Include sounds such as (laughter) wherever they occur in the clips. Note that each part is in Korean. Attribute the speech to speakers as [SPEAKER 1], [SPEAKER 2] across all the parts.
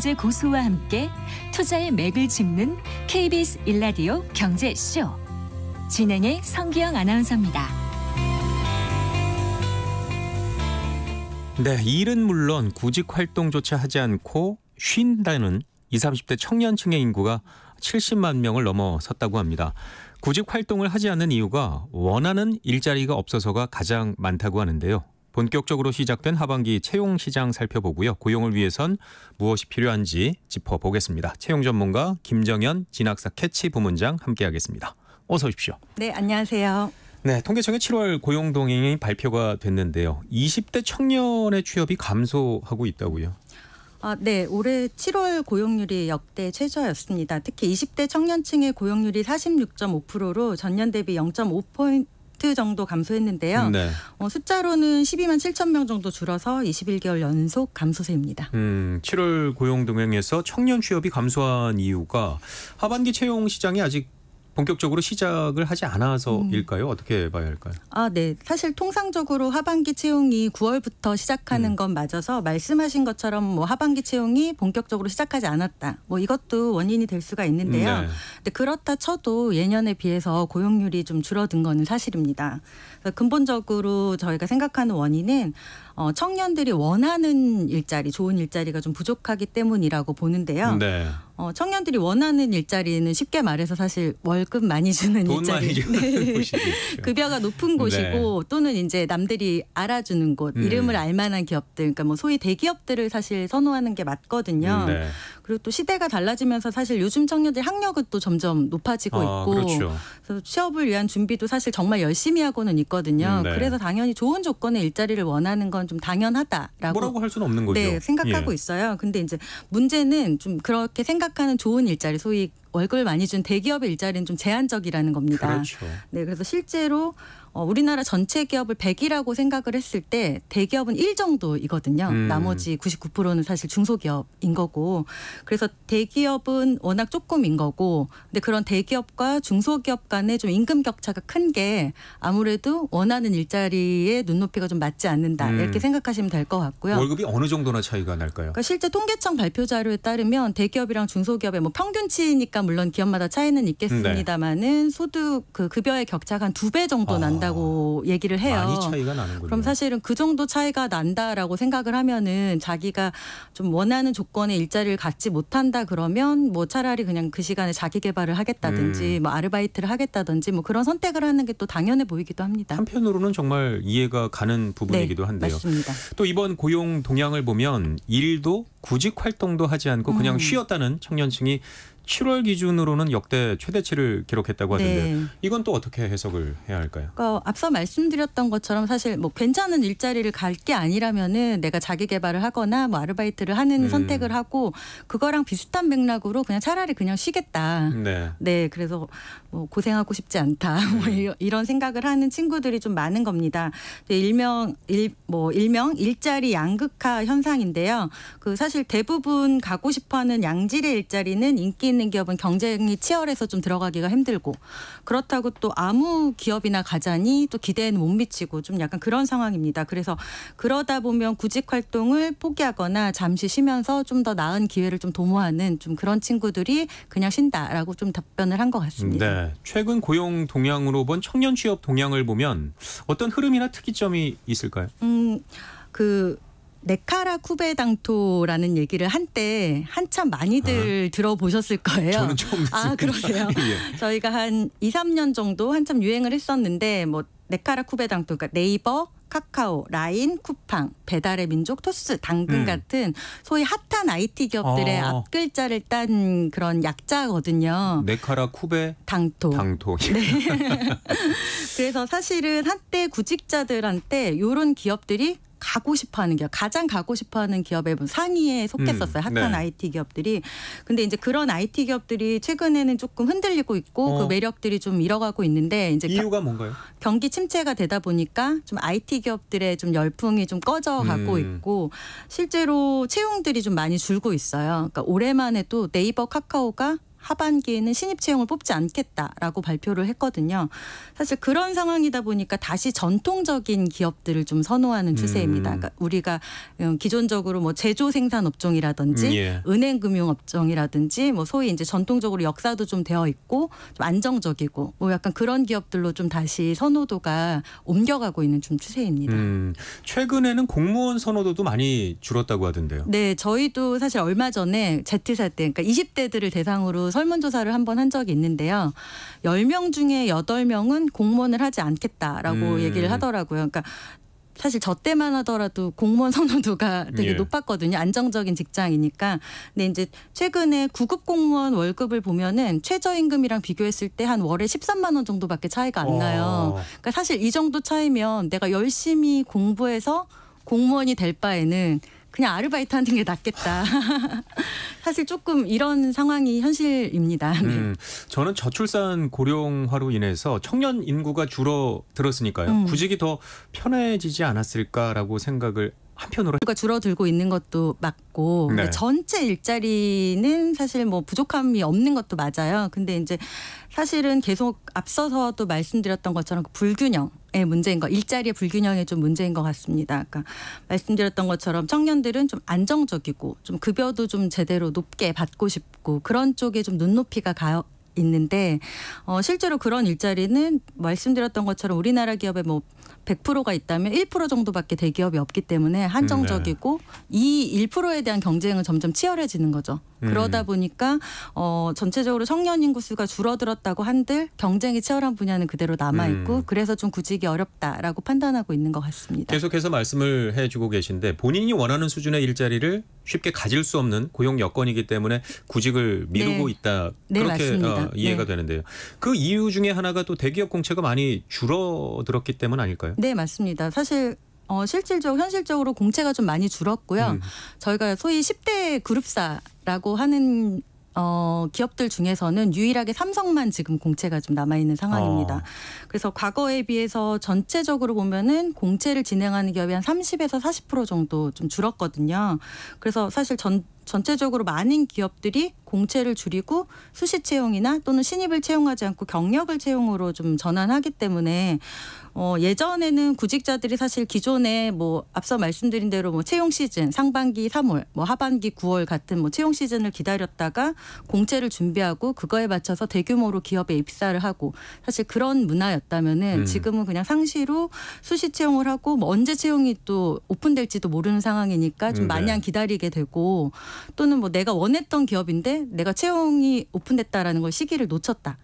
[SPEAKER 1] 경제 고수와 함께 투자의 맥을 짚는 KBS 일라디오 경제쇼. 진행의 성기영 아나운서입니다.
[SPEAKER 2] 네, 일은 물론 구직 활동조차 하지 않고 쉰다는 20, 30대 청년층의 인구가 70만 명을 넘어섰다고 합니다. 구직 활동을 하지 않는 이유가 원하는 일자리가 없어서가 가장 많다고 하는데요. 본격적으로 시작된 하반기 채용 시장 살펴보고요. 고용을 위해선 무엇이 필요한지 짚어보겠습니다. 채용 전문가 김정현 진학사 캐치 부문장 함께하겠습니다. 어서 오십시오.
[SPEAKER 1] 네, 안녕하세요.
[SPEAKER 2] 네, 통계청의 7월 고용 동향이 발표가 됐는데요. 20대 청년의 취업이 감소하고 있다고요.
[SPEAKER 1] 아, 네, 올해 7월 고용률이 역대 최저였습니다. 특히 20대 청년층의 고용률이 46.5%로 전년 대비 0 5 4% 정도 감소했는데요. 네. 어, 숫자로는 12만 7천 명 정도 줄어서 21개월 연속 감소세입니다.
[SPEAKER 2] 음, 7월 고용 동향에서 청년 취업이 감소한 이유가 하반기 채용 시장이 아직 본격적으로 시작을 하지 않아서일까요? 음. 어떻게 봐야 할까요?
[SPEAKER 1] 아, 네. 사실 통상적으로 하반기 채용이 9월부터 시작하는 음. 건 맞아서 말씀하신 것처럼 뭐 하반기 채용이 본격적으로 시작하지 않았다. 뭐 이것도 원인이 될 수가 있는데요. 음, 네. 근데 그렇다 쳐도 예년에 비해서 고용률이 좀 줄어든 거는 사실입니다. 그래서 근본적으로 저희가 생각하는 원인은 어, 청년들이 원하는 일자리, 좋은 일자리가 좀 부족하기 때문이라고 보는데요. 네. 어, 청년들이 원하는 일자리는 쉽게 말해서 사실 월급 많이 주는 돈 일자리. 많이 주는 (laughs) 네. 급여가 그 높은 네. 곳이고 네. 또는 이제 남들이 알아주는 곳, 음. 이름을 알 만한 기업들, 그러니까 뭐 소위 대기업들을 사실 선호하는 게 맞거든요. 음, 네. 그리고 또 시대가 달라지면서 사실 요즘 청년들 학력은 또 점점 높아지고 아, 있고 그렇죠. 그래서 취업을 위한 준비도 사실 정말 열심히 하고는 있거든요. 음, 네. 그래서 당연히 좋은 조건의 일자리를 원하는 건 좀 당연하다라고 뭐라고 할 수는 없는 거죠. 네, 생각하고 예. 있어요. 근데 이제 문제는 좀 그렇게 생각하는 좋은 일자리 소위 월급을 많이 준 대기업의 일자리는 좀 제한적이라는 겁니다. 그렇죠. 네, 그래서 실제로 어, 우리나라 전체 기업을 100이라고 생각을 했을 때 대기업은 1 정도이거든요. 음. 나머지 99%는 사실 중소기업인 거고 그래서 대기업은 워낙 조금인 거고 근데 그런 대기업과 중소기업 간의 좀 임금 격차가 큰 게 아무래도 원하는 일자리의 눈높이가 좀 맞지 않는다 음. 이렇게 생각하시면 될 것 같고요. 월급이 어느
[SPEAKER 2] 정도나 차이가 날까요? 그러니까
[SPEAKER 1] 실제 통계청 발표 자료에 따르면 대기업이랑 중소기업의 뭐 평균치니까 물론 기업마다 차이는 있겠습니다만은 네. 소득 그 급여의 격차가 한 두 배 정도 난다. 아. 난다고 아, 얘기를 해요. 많이 차이가 나는군요. 그럼 사실은 그 정도 차이가 난다라고 생각을 하면은 자기가 좀 원하는 조건의 일자리를 갖지 못한다 그러면 뭐 차라리 그냥 그 시간에 자기 개발을 하겠다든지 음. 뭐 아르바이트를 하겠다든지 뭐 그런 선택을 하는 게 또 당연해 보이기도 합니다. 한편으로는
[SPEAKER 2] 정말 이해가 가는 부분이기도 네, 한데요. 네, 맞습니다. 또 이번 고용 동향을 보면 일도 구직 활동도 하지 않고 그냥 음. 쉬었다는 청년층이 7월 기준으로는 역대 최대치를 기록했다고 하던데 네. 이건 또 어떻게 해석을 해야 할까요?
[SPEAKER 1] 그러니까 앞서 말씀드렸던 것처럼 사실 뭐 괜찮은 일자리를 갈 게 아니라면은 내가 자기 개발을 하거나 뭐 아르바이트를 하는 음. 선택을 하고 그거랑 비슷한 맥락으로 그냥 차라리 그냥 쉬겠다. 네. 네 그래서 뭐 고생하고 싶지 않다. (laughs) 뭐 음. 이런 생각을 하는 친구들이 좀 많은 겁니다. 일명 일뭐 일명 일자리 양극화 현상인데요. 그 사실 대부분 가고 싶어하는 양질의 일자리는 인기 있는 기업은 경쟁이 치열해서 좀 들어가기가 힘들고 그렇다고 또 아무 기업이나 가자니 또 기대에는 못 미치고 좀 약간 그런 상황입니다. 그래서 그러다 보면 구직 활동을 포기하거나 잠시 쉬면서 좀 더 나은 기회를 좀 도모하는 좀 그런 친구들이 그냥 쉰다라고 좀 답변을 한 것 같습니다. 음, 네. 최근
[SPEAKER 2] 고용 동향으로 본 청년 취업 동향을 보면 어떤 흐름이나 특이점이 있을까요?
[SPEAKER 1] 음, 그 네카라 쿠베 당토라는 얘기를 한때 한참 많이들 아, 들어보셨을 거예요. 저는 처음 아, 그러세요. (laughs) 예. 저희가 한 2, 3년 정도 한참 유행을 했었는데 뭐 네카라 쿠베 당토 그러니까 네이버 카카오, 라인, 쿠팡, 배달의 민족, 토스 당근 음. 같은 소위 핫한 IT 기업들의 어. 앞글자를 딴 그런 약자거든요. 네카라 쿠베 당토. 당토. 네. (laughs) 그래서 사실은 한때 구직자들한테 이런 기업들이 가고 싶어하는 기업, 가장 가고 싶어하는 기업의 뭐 상위에 속했었어요. 음, 네. 핫한 네. IT 기업들이. 근데 이제 그런 IT 기업들이 최근에는 조금 흔들리고 있고 그 어. 그 매력들이 좀 잃어가고 있는데 이제 이유가 겨, 뭔가요? 경기 침체가 되다 보니까 좀 IT 기업들의 좀 열풍이 좀 꺼져가고 음. 있고 실제로 채용들이 좀 많이 줄고 있어요. 그러니까 올해만 해도 네이버, 카카오가 하반기에는 신입 채용을 뽑지 않겠다라고 발표를 했거든요. 사실 그런 상황이다 보니까 다시 전통적인 기업들을 좀 선호하는 추세입니다. 음. 그러니까 우리가 어, 기존적으로 뭐 제조 생산 업종이라든지 음, 예. 은행 금융 업종이라든지 뭐 소위 이제 전통적으로 역사도 좀 되어 있고 좀 안정적이고 뭐 약간 그런 기업들로 좀 다시 선호도가 옮겨가고 있는 좀 추세입니다.
[SPEAKER 2] 음, 최근에는 공무원 선호도도 많이 줄었다고 하던데요.
[SPEAKER 1] 네, 저희도 사실 얼마 전에 Z세대 그러니까 20대들을 대상으로 설문조사를 한 번 한 적이 있는데요. 열 명 중에 여덟 명은 공무원을 하지 않겠다라고 음. 얘기를 하더라고요. 그러니까 사실 저 때만 하더라도 공무원 선호도가 되게 예. 높았거든요. 안정적인 직장이니까. 근데 이제 최근에 구급 공무원 월급을 보면은 최저임금이랑 비교했을 때 한 월에 13만 원 정도밖에 차이가 안 나요. 그러니까 사실 이 정도 차이면 내가 열심히 공부해서 공무원이 될 바에는 그냥 아르바이트 하는 게 낫겠다. (laughs) 사실 조금 이런 상황이 현실입니다. 네. 음,
[SPEAKER 2] 저는 저출산 고령화로 인해서 청년 인구가 줄어들었으니까요. 음. 구직이 더 편해지지 않았을까라고
[SPEAKER 1] 생각을 한편으로 가 줄어들고 있는 것도 맞고 네. 전체 일자리는 사실 뭐 부족함이 없는 것도 맞아요. 근데 이제 사실은 계속 앞서서 도 말씀드렸던 것처럼 그 불균형 의 문제인 거 일자리의 불균형의 좀 문제인 것 같습니다. 아까 그러니까 말씀드렸던 것처럼 청년들은 좀 안정적이고 좀 급여도 좀 제대로 높게 받고 싶고 그런 쪽에 좀 눈높이가 가요. 있는데 어 실제로 그런 일자리는 말씀드렸던 것처럼 우리나라 기업의 뭐 100%가 있다면 1% 정도밖에 대기업이 없기 때문에 한정적이고 네. 이 1%에 대한 경쟁은 점점 치열해지는 거죠. 음. 그러다 보니까 어 전체적으로 청년 인구 수가 줄어들었다고 한들 경쟁이 치열한 분야는 그대로 남아 있고 음. 그래서 좀 구직이 어렵다라고 판단하고 있는 것 같습니다.
[SPEAKER 2] 계속해서 말씀을 해주고 계신데 본인이 원하는 수준의 일자리를 쉽게 가질 수 없는 고용 여건이기 때문에 구직을 미루고 네. 있다 네, 그렇게 네, 어, 이해가 네. 되는데요. 그 이유 중에 하나가 또 대기업 공채가 많이 줄어들었기 때문 아닐까요?
[SPEAKER 1] 네, 맞습니다. 사실 어, 실질적 현실적으로 공채가 좀 많이 줄었고요. 음. 저희가 소위 10대 그룹사라고 하는 어, 기업들 중에서는 유일하게 삼성만 지금 공채가 좀 남아있는 상황입니다. 어. 그래서 과거에 비해서 전체적으로 보면은 공채를 진행하는 기업이 한 30에서 40% 정도 좀 줄었거든요. 그래서 사실 전, 전체적으로 많은 기업들이 공채를 줄이고 수시 채용이나 또는 신입을 채용하지 않고 경력을 채용으로 좀 전환하기 때문에 어, 예전에는 구직자들이 사실 기존에 뭐 앞서 말씀드린 대로 뭐 채용 시즌 상반기 3월 뭐 하반기 9월 같은 뭐 채용 시즌을 기다렸다가 공채를 준비하고 그거에 맞춰서 대규모로 기업에 입사를 하고 사실 그런 문화였다면은 음. 지금은 그냥 상시로 수시 채용을 하고 뭐 언제 채용이 또 오픈될지도 모르는 상황이니까 좀 음, 네. 마냥 기다리게 되고 또는 뭐 내가 원했던 기업인데 내가 채용이 오픈됐다라는 걸 시기를 놓쳤다.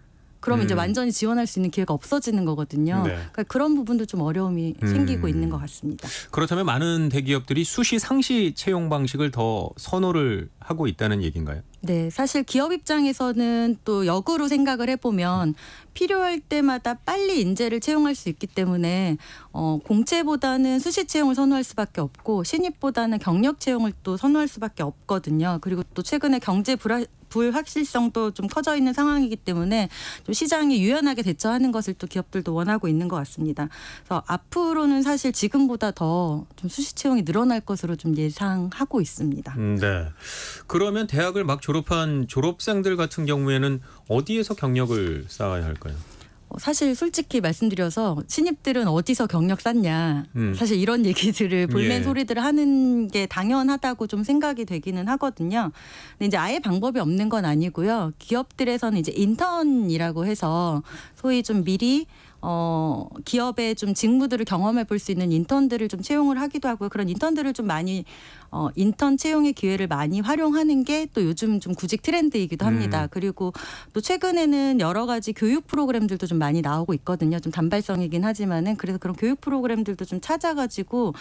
[SPEAKER 1] 그럼 음. 이제 완전히 지원할 수 있는 기회가 없어지는 거거든요. 네. 그러니까 그런 부분도 좀 어려움이 음. 생기고 있는 것 같습니다.
[SPEAKER 2] 그렇다면 많은 대기업들이 수시 상시 채용 방식을 더 선호를 하고 있다는 얘기인가요?
[SPEAKER 1] 네, 사실 기업 입장에서는 또 역으로 생각을 해보면 필요할 때마다 빨리 인재를 채용할 수 있기 때문에 어, 공채보다는 수시 채용을 선호할 수밖에 없고 신입보다는 경력 채용을 또 선호할 수밖에 없거든요. 그리고 또 최근에 경제 불안 불확실성도 좀 커져 있는 상황이기 때문에 좀 시장이 유연하게 대처하는 것을 또 기업들도 원하고 있는 것 같습니다. 그래서 앞으로는 사실 지금보다 더좀 수시 채용이 늘어날 것으로 좀 예상하고 있습니다.
[SPEAKER 2] 음, 네. 그러면 대학을 막 졸업한 졸업생들 같은 경우에는 어디에서 경력을 쌓아야 할까요?
[SPEAKER 1] 사실 솔직히 말씀드려서 신입들은 어디서 경력 쌓냐 음. 사실 이런 얘기들을 볼멘 예. 소리들을 하는 게 당연하다고 좀 생각이 되기는 하거든요. 근데 이제 아예 방법이 없는 건 아니고요. 기업들에서는 이제 인턴이라고 해서 소위 좀 미리 어, 기업의 좀 직무들을 경험해 볼 수 있는 인턴들을 좀 채용을 하기도 하고요. 그런 인턴들을 좀 많이 어, 인턴 채용의 기회를 많이 활용하는 게 또 요즘 좀 구직 트렌드이기도 음. 합니다. 음. 그리고 또 최근에는 여러 가지 교육 프로그램들도 좀 많이 나오고 있거든요. 좀 단발성이긴 하지만은 그래서 그런 교육 프로그램들도 좀 찾아가지고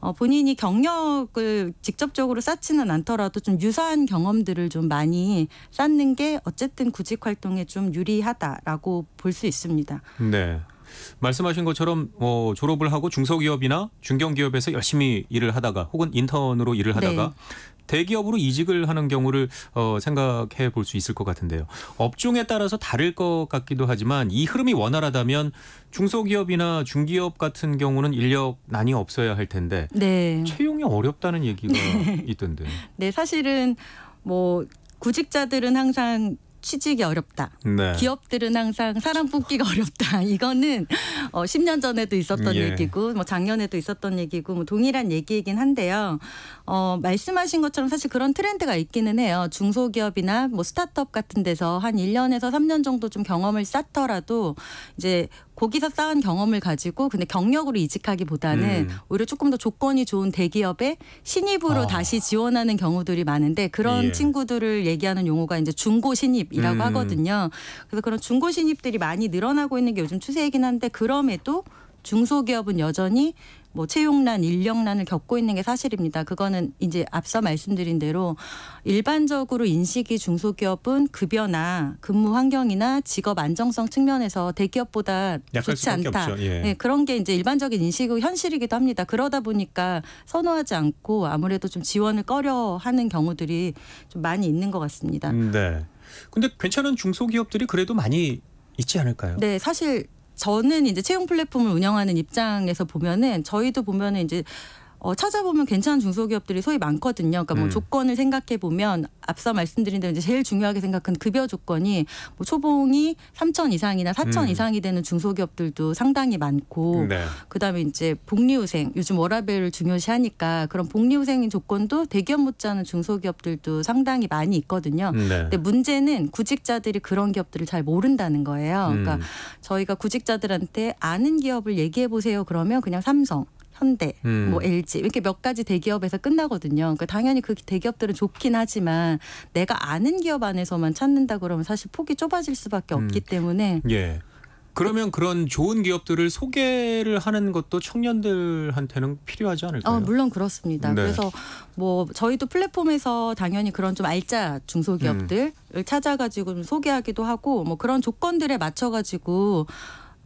[SPEAKER 1] 어, 본인이 경력을 직접적으로 쌓지는 않더라도 좀 유사한 경험들을 좀 많이 쌓는 게 어쨌든 구직 활동에 좀 유리하다라고 볼 수 있습니다.
[SPEAKER 2] 네. 말씀하신 것처럼 뭐 졸업을 하고 중소기업이나 중견기업에서 열심히 일을 하다가 혹은 인턴으로 일을 하다가 네. 대기업으로 이직을 하는 경우를 어, 생각해 볼 수 있을 것 같은데요. 업종에 따라서 다를 것 같기도 하지만 이 흐름이 원활하다면 중소기업이나 중기업 같은 경우는 인력난이 없어야 할 텐데 네. 채용이 어렵다는 얘기가 (laughs) 네. 있던데.
[SPEAKER 1] 네, 사실은 뭐 구직자들은 항상 취직이 어렵다. 네. 기업들은 항상 사람 뽑기가 어렵다. (laughs) 이거는 어, 10년 전에도 있었던 예. 얘기고 뭐 작년에도 있었던 얘기고 뭐 동일한 얘기이긴 한데요. 어, 말씀하신 것처럼 사실 그런 트렌드가 있기는 해요. 중소기업이나 뭐 스타트업 같은 데서 한 1년에서 3년 정도 좀 경험을 쌓더라도 이제 거기서 쌓은 경험을 가지고 근데 경력으로 이직하기보다는 음. 오히려 조금 더 조건이 좋은 대기업에 신입으로 어. 다시 지원하는 경우들이 많은데 그런 예. 친구들을 얘기하는 용어가 이제 중고 신입이라고 음. 하거든요. 그래서 그런 중고 신입들이 많이 늘어나고 있는 게 요즘 추세이긴 한데 그럼에도 중소기업은 여전히 뭐 채용난, 인력난을 겪고 있는 게 사실입니다. 그거는 이제 앞서 말씀드린 대로 일반적으로 인식이 중소기업은 급여나 근무 환경이나 직업 안정성 측면에서 대기업보다 좋지 않다. 예. 네, 그런 게 이제 일반적인 인식이고 현실이기도 합니다. 그러다 보니까 선호하지 않고 아무래도 좀 지원을 꺼려 하는 경우들이 좀 많이 있는 것 같습니다.
[SPEAKER 2] 음, 네. 근데 괜찮은 중소기업들이 그래도 많이 있지 않을까요? 네,
[SPEAKER 1] 사실 저는 이제 채용 플랫폼을 운영하는 입장에서 보면은 저희도 보면은 이제 어, 찾아보면 괜찮은 중소기업들이 소위 많거든요. 그러니까 뭐 음. 조건을 생각해 보면 앞서 말씀드린 대로 이제 제일 중요하게 생각한 급여 조건이 뭐 초봉이 3천 이상이나 4천 음. 이상이 되는 중소기업들도 상당히 많고 네. 그다음에 이제 복리후생 요즘 워라밸을 중요시하니까 그런 복리후생 인 조건도 대기업 못지않은 중소기업들도 상당히 많이 있거든요. 음, 네. 근데 문제는 구직자들이 그런 기업들을 잘 모른다는 거예요. 그러니까 음. 저희가 구직자들한테 아는 기업을 얘기해 보세요 그러면 그냥 삼성 현대, 음. 뭐 LG 이렇게 몇 가지 대기업에서 끝나거든요. 그러니까 당연히 그 대기업들은 좋긴 하지만 내가 아는 기업 안에서만 찾는다 그러면 사실 폭이 좁아질 수밖에 없기 음. 때문에
[SPEAKER 2] 예. 그러면 그런 좋은 기업들을 소개를 하는 것도 청년들한테는 필요하지 않을까요? 어,
[SPEAKER 1] 물론 그렇습니다. 네. 그래서 뭐 저희도 플랫폼에서 당연히 그런 좀 알짜 중소기업들을 음. 찾아가지고 좀 소개하기도 하고 뭐 그런 조건들에 맞춰가지고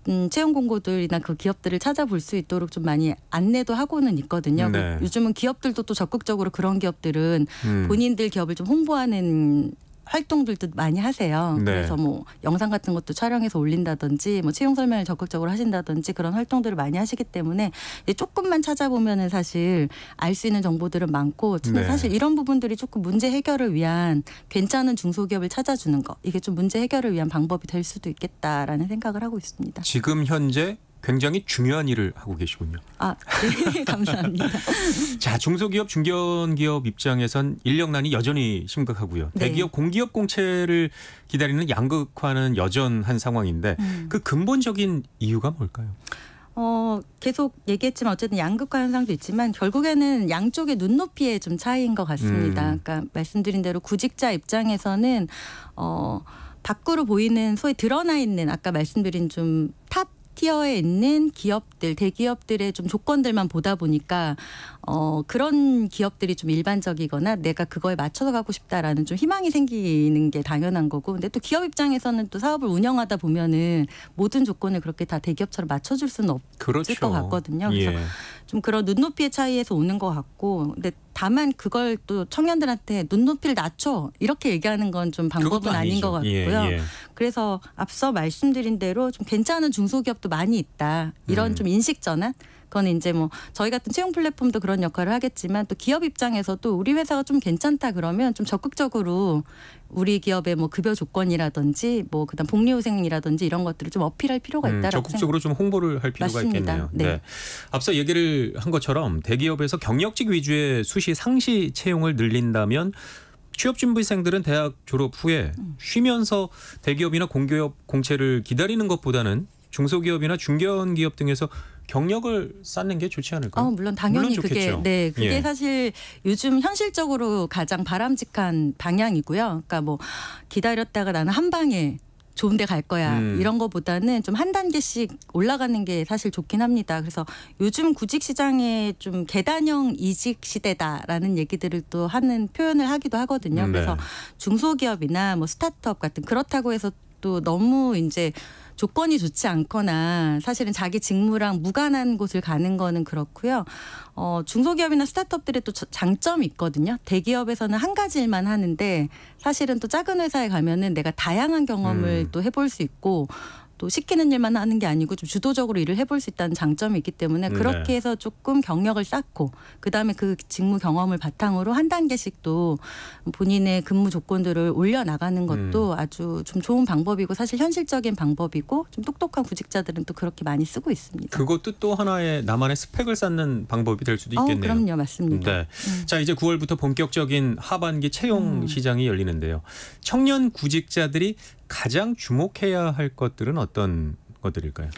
[SPEAKER 1] 음, 채용 공고들이나 그 기업들을 찾아볼 수 있도록 좀 많이 안내도 하고는 있거든요. 네. 요즘은 기업들도 또 적극적으로 그런 기업들은 음. 본인들 기업을 좀 홍보하는 활동들도 많이 하세요. 네. 그래서 뭐 영상 같은 것도 촬영해서 올린다든지 뭐 채용 설명을 적극적으로 하신다든지 그런 활동들을 많이 하시기 때문에 조금만 찾아보면은 사실 알 수 있는 정보들은 많고 네. 사실 이런 부분들이 조금 문제 해결을 위한 괜찮은 중소기업을 찾아주는 거 이게 좀 문제 해결을 위한 방법이 될 수도 있겠다라는 생각을 하고 있습니다.
[SPEAKER 2] 지금 현재 굉장히 중요한 일을 하고 계시군요.
[SPEAKER 1] 아, 네, (laughs) 감사합니다.
[SPEAKER 2] (laughs) 자, 중소기업, 중견기업 입장에선 인력난이 여전히 심각하고요. 네. 대기업, 공기업 공채를 기다리는 양극화는 여전한 상황인데 음. 그 근본적인 이유가 뭘까요?
[SPEAKER 1] 어, 계속 얘기했지만 어쨌든 양극화 현상도 있지만 결국에는 양쪽의 눈높이의 좀 차이인 것 같습니다. 음. 그러니까 말씀드린 대로 구직자 입장에서는 어, 밖으로 보이는 소위 드러나 있는 아까 말씀드린 좀탑 티어에 있는 기업들, 대기업들의 좀 조건들만 보다 보니까 어, 그런 기업들이 좀 일반적이거나 내가 그거에 맞춰서 가고 싶다라는 좀 희망이 생기는 게 당연한 거고 근데 또 기업 입장에서는 또 사업을 운영하다 보면은 모든 조건을 그렇게 다 대기업처럼 맞춰줄 수는 없을 그렇죠. 것 같거든요. 그래서 예. 좀 그런 눈높이의 차이에서 오는 것 같고 근데 다만 그걸 또 청년들한테 눈높이를 낮춰 이렇게 얘기하는 건 좀 방법은 아닌 것 예, 같고요. 예, 예. 그래서 앞서 말씀드린 대로 좀 괜찮은 중소기업도 많이 있다. 이런 음. 좀 인식 전환. 그건 이제 뭐 저희 같은 채용 플랫폼도 그런 역할을 하겠지만 또 기업 입장에서 도 우리 회사가 좀 괜찮다 그러면 좀 적극적으로 우리 기업의 뭐 급여 조건이라든지 뭐 그다음 복리후생이라든지 이런 것들을 좀 어필할 필요가 음, 있다라고 음, 적극적으로 생각.
[SPEAKER 2] 좀 홍보를 할 필요가 맞습니다. 있겠네요. 네. 네. 앞서 얘기를 한 것처럼 대기업에서 경력직 위주의 수시 상시 채용을 늘린다면 취업준비생들은 대학 졸업 후에 음. 쉬면서 대기업이나 공기업 공채를 기다리는 것보다는 중소기업이나 중견 기업 등에서 경력을 쌓는 게 좋지
[SPEAKER 1] 않을까요? 어, 물론 당연히 물론 그게 네 예. 그게 예. 사실 요즘 현실적으로 가장 바람직한 방향이고요. 그러니까 뭐 기다렸다가 나는 한 방에 좋은 데 갈 거야 음. 이런 거보다는 좀 한 단계씩 올라가는 게 사실 좋긴 합니다. 그래서 요즘 구직 시장에 좀 계단형 이직 시대다라는 얘기들을 또 하는 표현을 하기도 하거든요. 음, 네. 그래서 중소기업이나 뭐 스타트업 같은 그렇다고 해서 또 너무 이제 조건이 좋지 않거나 사실은 자기 직무랑 무관한 곳을 가는 거는 그렇고요. 어, 중소기업이나 스타트업들의 또 장점이 있거든요. 대기업에서는 한 가지 일만 하는데 사실은 또 작은 회사에 가면은 내가 다양한 경험을 음. 또 해볼 수 있고 또 시키는 일만 하는 게 아니고 좀 주도적으로 일을 해볼 수 있다는 장점이 있기 때문에 네. 그렇게 해서 조금 경력을 쌓고 그다음에 그 직무 경험을 바탕으로 한 단계씩 또 본인의 근무 조건들을 올려나가는 음. 것도 음. 아주 좀 좋은 방법이고 사실 현실적인 방법이고 좀 똑똑한 구직자들은 또 그렇게 많이 쓰고 있습니다.
[SPEAKER 2] 그것도 또 하나의 나만의 스펙을 쌓는 방법이 될 수도 어, 있겠네요. 어, 그럼요. 맞습니다. 네. 음. 자 이제 9월부터 본격적인 하반기 채용 음. 시장이 열리는데요. 청년 구직자들이 가장 주목해야 할 것들은 어떤 것들일까요?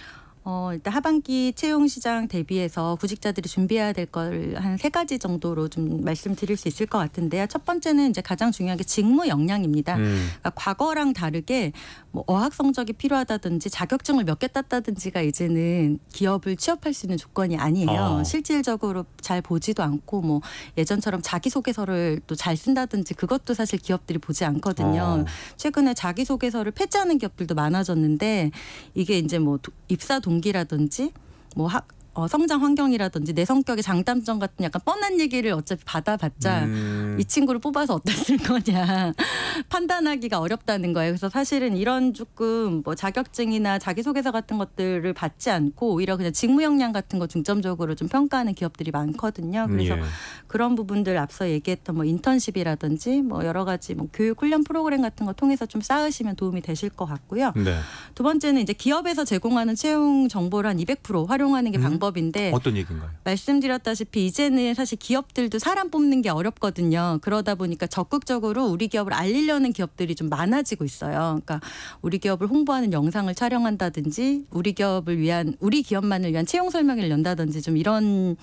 [SPEAKER 1] 어, 일단 하반기 채용 시장 대비해서 구직자들이 준비해야 될 걸 한 세 가지 정도로 좀 말씀드릴 수 있을 것 같은데요. 첫 번째는 이제 가장 중요한 게 직무 역량입니다. 음. 그러니까 과거랑 다르게 뭐 어학 성적이 필요하다든지 자격증을 몇 개 땄다든지가 이제는 기업을 취업할 수 있는 조건이 아니에요. 어. 실질적으로 잘 보지도 않고 뭐 예전처럼 자기소개서를 또 잘 쓴다든지 그것도 사실 기업들이 보지 않거든요. 어. 최근에 자기소개서를 폐지하는 기업들도 많아졌는데 이게 이제 뭐 입사 동 공기라든지뭐 학, 어, 성장 환경이라든지 내 성격의 장단점 같은 약간 뻔한 얘기를 어차피 받아봤자 음. 이 친구를 뽑아서 어땠을 거냐 (laughs) 판단하기가 어렵다는 거예요. 그래서 사실은 이런 조금 뭐 자격증이나 자기소개서 같은 것들을 받지 않고 오히려 그냥 직무 역량 같은 거 중점적으로 좀 평가하는 기업들이 많거든요. 그래서 예. 그런 부분들 앞서 얘기했던 뭐 인턴십이라든지 뭐 여러 가지 뭐 교육 훈련 프로그램 같은 거 통해서 좀 쌓으시면 도움이 되실 것 같고요. 네. 두 번째는 이제 기업에서 제공하는 채용 정보를 한 200% 활용하는 게 음. 방법. 방법인데 어떤 얘기인가요? 말씀드렸다시피 이제는 사실 기업들도 사람 뽑는 게 어렵거든요. 그러다 보니까 적극적으로 우리 기업을 알리려는 기업들이 좀 많아지고 있어요. 그러니까 우리 기업을 홍보하는 영상을 촬영한다든지 우리 기업을 위한 우리 기업만을 위한 채용 설명회를 연다든지 좀 이런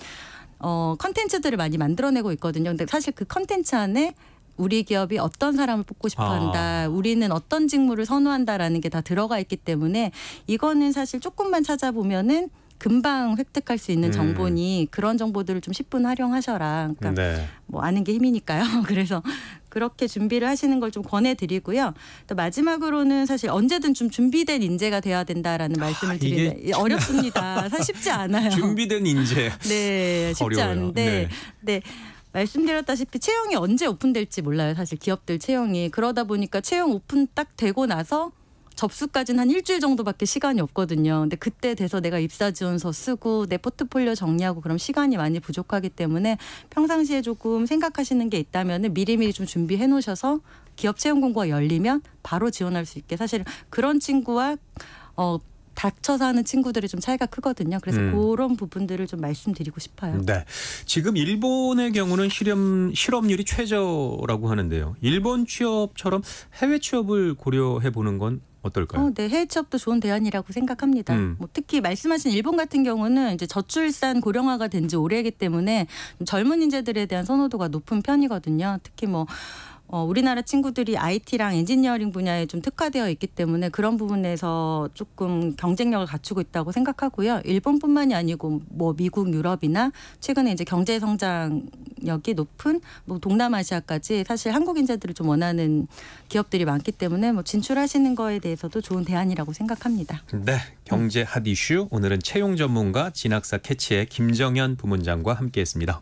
[SPEAKER 1] 어 컨텐츠들을 많이 만들어내고 있거든요. 근데 사실 그 컨텐츠 안에 우리 기업이 어떤 사람을 뽑고 싶어 한다. 아. 우리는 어떤 직무를 선호한다라는 게 다 들어가 있기 때문에 이거는 사실 조금만 찾아보면은 금방 획득할 수 있는 음. 정보니 음. 그런 정보들을 좀 10분 활용하셔라. 그러니까 네. 뭐 아는 게 힘이니까요. (laughs) 그래서 그렇게 준비를 하시는 걸 좀 권해드리고요. 또 마지막으로는 사실 언제든 좀 준비된 인재가 돼야 된다라는 아, 말씀을 드리는데 어렵습니다. (laughs) 사실 쉽지 않아요. 준비된
[SPEAKER 2] 인재. (laughs) 네, 쉽지 어려워요. 않은데. 네.
[SPEAKER 1] 네. 말씀드렸다시피 채용이 언제 오픈될지 몰라요. 사실 기업들 채용이 그러다 보니까 채용 오픈 딱 되고 나서 접수까지는 한 일주일 정도밖에 시간이 없거든요. 근데 그때 돼서 내가 입사 지원서 쓰고 내 포트폴리오 정리하고 그럼 시간이 많이 부족하기 때문에 평상시에 조금 생각하시는 게 있다면 미리미리 좀 준비해 놓으셔서 기업 채용 공고가 열리면 바로 지원할 수 있게 사실 그런 친구와 어 닥쳐 서하는 친구들이 좀 차이가 크거든요. 그래서 음. 그런 부분들을 좀 말씀드리고 싶어요.
[SPEAKER 2] 네. 지금 일본의 경우는 실험 실업률이 최저라고 하는데요. 일본 취업처럼 해외 취업을 고려해 보는 건 어떨까요?
[SPEAKER 1] 어, 네, 해외 취업도 좋은 대안이라고 생각합니다. 음. 뭐 특히 말씀하신 일본 같은 경우는 이제 저출산 고령화가 된 지 오래이기 때문에 젊은 인재들에 대한 선호도가 높은 편이거든요. 특히 뭐 어, 우리나라 친구들이 IT랑 엔지니어링 분야에 좀 특화되어 있기 때문에 그런 부분에서 조금 경쟁력을 갖추고 있다고 생각하고요. 일본뿐만이 아니고 뭐 미국, 유럽이나 최근에 이제 경제 성장력이 높은 뭐 동남아시아까지 사실 한국 인재들을 좀 원하는 기업들이 많기 때문에 뭐 진출하시는 거에 대해서도 좋은 대안이라고 생각합니다.
[SPEAKER 2] 네, 경제 핫 이슈 오늘은 채용 전문가 진학사 캐치의 김정현 부문장과 함께했습니다.